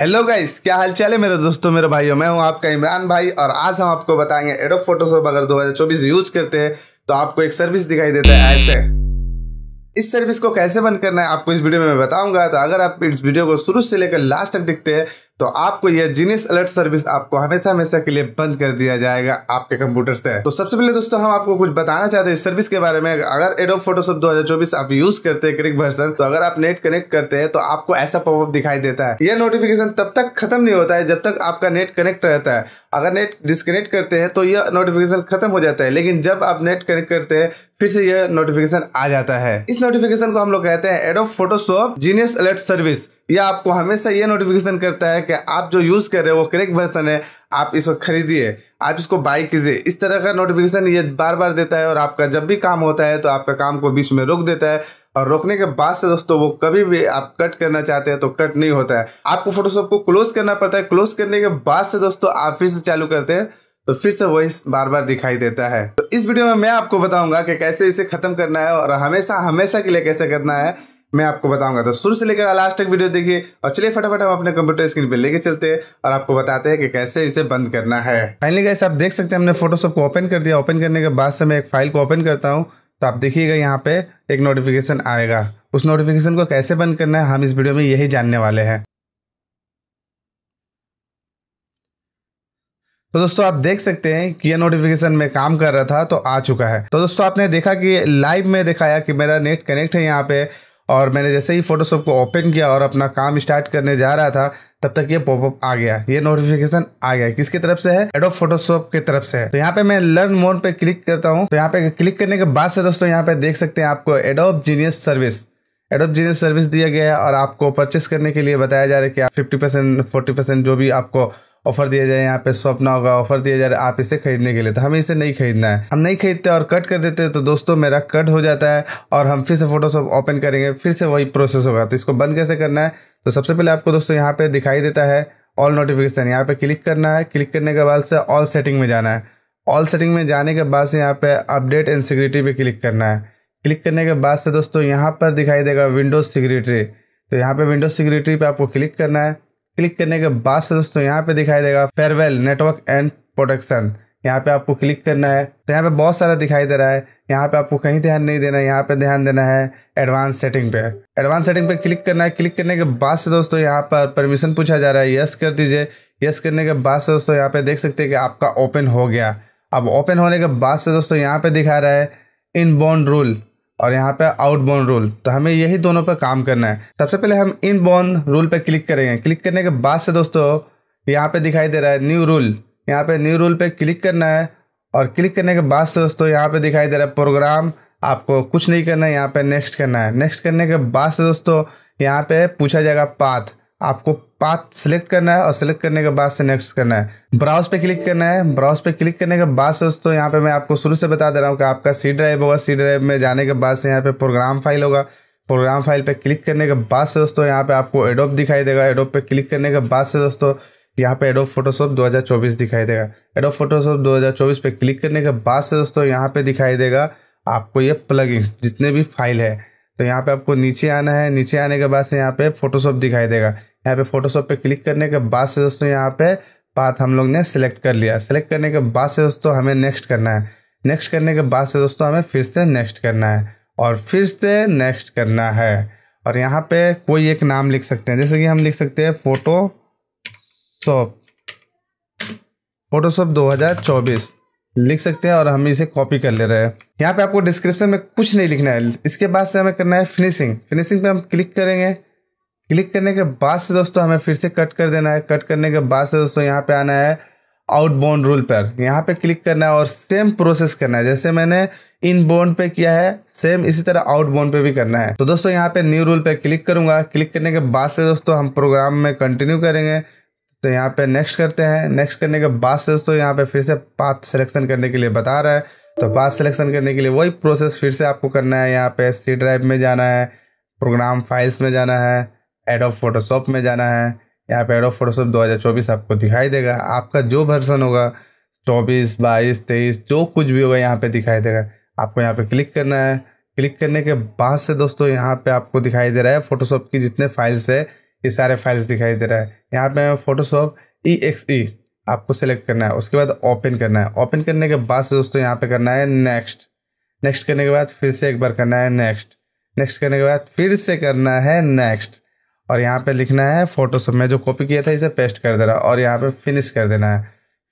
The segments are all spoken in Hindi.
हेलो गाइस क्या हाल चाल है मेरे दोस्तों मेरे भाइयों मैं हूं आपका इमरान भाई और आज हम आपको बताएंगे एडोब फोटोशॉप अगर 2024 यूज करते हैं तो आपको एक सर्विस दिखाई देता है ऐसे इस सर्विस को कैसे बंद करना है आपको इस वीडियो में मैं बताऊंगा तो अगर आप इस वीडियो को शुरू से लेकर लास्ट तक देखते हैं तो आपको यह जीनियस अलर्ट सर्विस आपको हमेशा हमेशा के लिए बंद कर दिया जाएगा आपके कंप्यूटर से तो सबसे पहले दोस्तों हम आपको कुछ बताना चाहते हैं इस सर्विस के बारे में अगर एडोब फोटोशॉप 2024 आप यूज करते हैं वर्सन तो अगर आप नेट कनेक्ट करते हैं तो आपको ऐसा पॉपअप दिखाई देता है यह नोटिफिकेशन तब तक खत्म नहीं होता है जब तक आपका नेट कनेक्ट रहता है अगर नेट डिस्कनेक्ट करते हैं तो यह नोटिफिकेशन खत्म हो जाता है लेकिन जब आप नेट कनेक्ट करते हैं फिर से यह नोटिफिकेशन आ जाता है इस नोटिफिकेशन को हम लोग कहते हैं Adobe Photoshop genius alert service यह आपको हमेशा यह नोटिफिकेशन करता है कि आप जो यूज़ कर रहे हो वो करेक्ट वर्सन है आप इसको खरीदिए आप इसको बाय कीजिए इस तरह का नोटिफिकेशन ये बार बार देता है और आपका जब भी काम होता है तो आपका काम को बीच में रोक देता है और रोकने के बाद से दोस्तों वो कभी भी आप कट करना चाहते हैं तो कट नहीं होता है आपको फोटोशॉप को क्लोज करना पड़ता है क्लोज करने के बाद से दोस्तों आप फिर से चालू करते हैं तो फिर से वही बार बार दिखाई देता है तो इस वीडियो में मैं आपको बताऊंगा कि कैसे इसे खत्म करना है और हमेशा हमेशा के लिए कैसे करना है मैं आपको बताऊंगा तो शुरू से लेकर लास्ट तक वीडियो देखिए और चलिए फटाफट हम अपने कंप्यूटर स्क्रीन पे लेके चलते हैं और आपको बताते हैं कि कैसे इसे बंद करना है फाइनली गैस आप देख सकते हैं हमने फोटोशॉप को ओपन कर दिया ओपन करने के बाद से मैं एक फाइल को ओपन करता हूँ तो आप देखिएगा यहाँ पे एक नोटिफिकेशन आएगा उस नोटिफिकेशन को कैसे बंद करना है हम इस वीडियो में यही जानने वाले हैं तो दोस्तों आप देख सकते हैं कि यह नोटिफिकेशन में काम कर रहा था तो आ चुका है तो दोस्तों आपने देखा कि लाइव में दिखाया कि मेरा नेट कनेक्ट है यहाँ पे और मैंने जैसे ही फोटोशॉप को ओपन किया और अपना काम स्टार्ट करने जा रहा था तब तक ये पॉपअप आ गया ये नोटिफिकेशन आ गया किसकी तरफ से है एडोप फोटोशॉप की तरफ से है तो यहाँ पे मैं लर्न मोन पे क्लिक करता हूँ तो यहाँ पे क्लिक करने के बाद से दोस्तों यहाँ पे देख सकते हैं आपको Adobe genius service Adobe genius service दिया गया है और आपको परचेस करने के लिए बताया जा रहा है कि आप फिफ्टी परसेंट फोर्टी परसेंट जो भी आपको ऑफर दिया जाए यहाँ पे स्वप्न होगा ऑफर दिया जा रहा है आप इसे खरीदने के लिए तो हमें इसे नहीं खरीदना है हम नहीं खरीदते और कट कर देते तो दोस्तों मेरा कट हो जाता है और हम फिर से फोटोशॉप ओपन करेंगे फिर से वही प्रोसेस होगा तो इसको बंद कैसे करना है तो सबसे पहले आपको दोस्तों यहाँ पे दिखाई देता है ऑल नोटिफिकेशन यहाँ पे क्लिक करना है क्लिक करने के बाद से ऑल सेटिंग में जाना है ऑल सेटिंग में जाने के बाद से यहाँ पे अपडेट एंड सिक्योरिटी पे क्लिक करना है क्लिक करने के बाद से दोस्तों यहाँ पर दिखाई देगा विंडोज़ सिक्योरिटी तो यहाँ पे विंडोज़ सिक्योरिटी पे आपको क्लिक करना है क्लिक करने के बाद से दोस्तों यहाँ पे दिखाई देगा फेयरवेल नेटवर्क एंड प्रोटेक्शन यहाँ पे आपको क्लिक करना है तो यहाँ पे बहुत सारा दिखाई दे रहा है यहाँ पे आपको कहीं ध्यान नहीं देना है यहाँ पे ध्यान देना है एडवांस सेटिंग पे एडवांस सेटिंग पे क्लिक करना है क्लिक करने के बाद से दोस्तों यहाँ पर परमिशन पूछा जा रहा है यस कर दीजिए यस करने के बाद से दोस्तों यहाँ पे देख सकते हैं कि आपका ओपन हो गया अब ओपन होने के बाद से दोस्तों यहाँ पे दिखा रहा है इन रूल और यहाँ पे आउटबॉर्न रूल तो हमें यही दोनों पर काम करना है सबसे पहले हम बोन रूल पर क्लिक करेंगे क्लिक करने के बाद से दोस्तों यहाँ पे दिखाई दे रहा है न्यू रूल यहाँ पे न्यू रूल पे क्लिक करना है और क्लिक करने के बाद से दोस्तों यहाँ पे दिखाई दे रहा है प्रोग्राम आपको कुछ नहीं करना है यहाँ पे नेक्स्ट करना है नेक्स्ट करने के बाद से दोस्तों यहाँ पे पूछा जाएगा पाथ आपको पाथ सेलेक्ट करना है और सेलेक्ट करने के बाद से नेक्स्ट करना है ब्राउज पे क्लिक करना है ब्राउज पे क्लिक करने के बाद से दोस्तों यहाँ पे मैं आपको शुरू से बता दे रहा हूँ कि आपका सी ड्राइव होगा सी ड्राइव में जाने के बाद से यहाँ पे प्रोग्राम फाइल होगा प्रोग्राम फाइल पे क्लिक करने के बाद से दोस्तों यहाँ पे आपको एडोप दिखाई देगा एडोप पे क्लिक करने के बाद से दोस्तों यहाँ पे एडोप फोटोशॉप दो दिखाई देगा एडोप फोटोशॉप दो पे क्लिक करने के बाद से दोस्तों यहाँ पे दिखाई देगा आपको ये प्लग जितने भी फाइल है तो यहाँ पे आपको नीचे आना है नीचे आने के बाद से यहाँ पे फोटोशॉप दिखाई देगा यहाँ पे फोटोशॉप पे क्लिक करने के बाद से दोस्तों यहाँ पे पाथ हम लोग ने सेलेक्ट कर लिया सेलेक्ट करने के बाद से दोस्तों हमें नेक्स्ट करना है नेक्स्ट करने के बाद से दोस्तों हमें फिर से नेक्स्ट करना है और फिर से नेक्स्ट करना है और यहाँ पे कोई एक नाम लिख सकते हैं जैसे कि हम लिख सकते हैं फोटो शॉप फोटोशॉप 2024 लिख सकते हैं और हम इसे कॉपी कर ले रहे हैं यहाँ पे आपको डिस्क्रिप्शन में कुछ नहीं लिखना है इसके बाद से हमें करना है फिनिशिंग फिनिशिंग पे हम क्लिक करेंगे क्लिक करने के बाद से दोस्तों हमें फिर से कट कर देना है कट करने के बाद से दोस्तों यहाँ पे आना है बोन रूल पर यहाँ पे क्लिक करना है और सेम प्रोसेस करना है जैसे मैंने इन बोन पे किया है सेम इसी तरह आउट बोन पे भी करना है तो दोस्तों यहाँ पे न्यू रूल पे क्लिक करूंगा क्लिक करने के बाद से दोस्तों हम प्रोग्राम में कंटिन्यू करेंगे तो यहाँ पे नेक्स्ट करते हैं नेक्स्ट करने के बाद से दोस्तों यहाँ पे फिर से पाथ सिलेक्शन करने के लिए बता रहा है तो पाथ सिलेक्शन करने के लिए वही प्रोसेस फिर से आपको करना है यहाँ पे सी ड्राइव में जाना है प्रोग्राम फाइल्स में जाना है ऑफ फोटोशॉप में जाना है यहाँ पे ऑफ फोटोशॉप 2024 आपको दिखाई देगा आपका जो वर्सन होगा चौबीस बाईस तेईस जो कुछ भी होगा यहाँ पे दिखाई देगा आपको यहाँ पे क्लिक करना है क्लिक करने के बाद से दोस्तों यहाँ पे आपको दिखाई दे रहा है फोटोशॉप की जितने फाइल्स है ये सारे फाइल्स दिखाई दे रहा है यहाँ पे फोटोशॉप ई एक्स ई आपको सेलेक्ट करना है उसके बाद ओपन करना है ओपन करने के बाद से दोस्तों यहाँ पे करना है नेक्स्ट नेक्स्ट करने के बाद फिर से एक बार करना है नेक्स्ट नेक्स्ट करने के बाद फिर से करना है नेक्स्ट और यहाँ पे लिखना है फोटोशॉप में जो कॉपी किया था इसे पेस्ट कर देना और यहाँ पे फिनिश कर देना है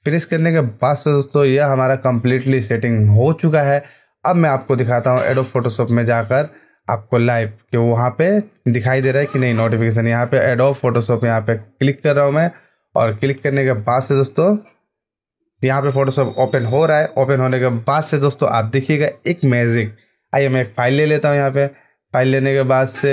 फिनिश करने के बाद से दोस्तों यह हमारा कम्प्लीटली सेटिंग हो चुका है अब मैं आपको दिखाता हूँ एडो फोटोशॉप में जाकर आपको लाइव कि वहाँ पे दिखाई दे रहा है कि नहीं नोटिफिकेशन यहाँ पे एडो फोटोशॉप यहाँ पे क्लिक कर रहा हूँ मैं और क्लिक करने के बाद से दोस्तों यहाँ पे फोटोशॉप ओपन हो रहा है ओपन होने के बाद से दोस्तों आप देखिएगा एक मैजिक आइए मैं एक फाइल ले लेता हूँ यहाँ पे फाइल लेने के बाद से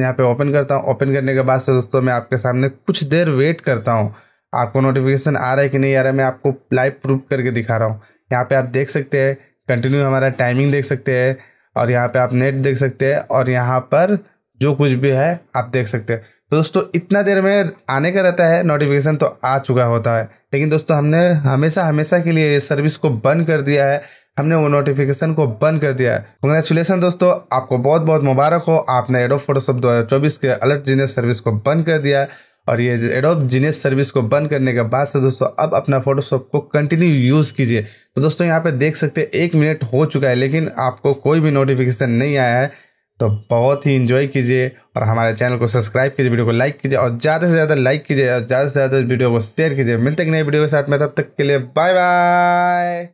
यहाँ पे ओपन करता हूँ ओपन करने के बाद से दोस्तों मैं आपके सामने कुछ देर वेट करता हूँ आपको नोटिफिकेशन आ रहा है कि नहीं आ रहा है मैं आपको लाइव प्रूफ करके दिखा रहा हूँ यहाँ पे आप देख सकते हैं कंटिन्यू हमारा टाइमिंग देख सकते हैं और यहाँ पे आप नेट देख सकते हैं और यहाँ पर जो कुछ भी है आप देख सकते हैं तो दोस्तों इतना देर में आने का रहता है नोटिफिकेशन तो आ चुका होता है लेकिन दोस्तों हमने हमेशा हमेशा के लिए इस सर्विस को बंद कर दिया है हमने वो नोटिफिकेशन को बंद कर दिया है कंग्रेचुलेसन दोस्तों आपको बहुत बहुत मुबारक हो आपने एडोब फोटोशॉप चौबीस के अलर्ट जीनेस सर्विस को बंद कर दिया और ये एडोब जीनेस सर्विस को बंद करने के बाद से दोस्तों अब अपना फोटोशॉप को कंटिन्यू यूज़ कीजिए तो दोस्तों यहाँ पे देख सकते हैं एक मिनट हो चुका है लेकिन आपको कोई भी नोटिफिकेशन नहीं आया है तो बहुत ही इन्जॉय कीजिए और हमारे चैनल को सब्सक्राइब कीजिए वीडियो को लाइक कीजिए और ज़्यादा से ज़्यादा लाइक कीजिए और ज़्यादा से ज़्यादा वीडियो को शेयर कीजिए मिलते हैं नए वीडियो के साथ में तब तक के लिए बाय बाय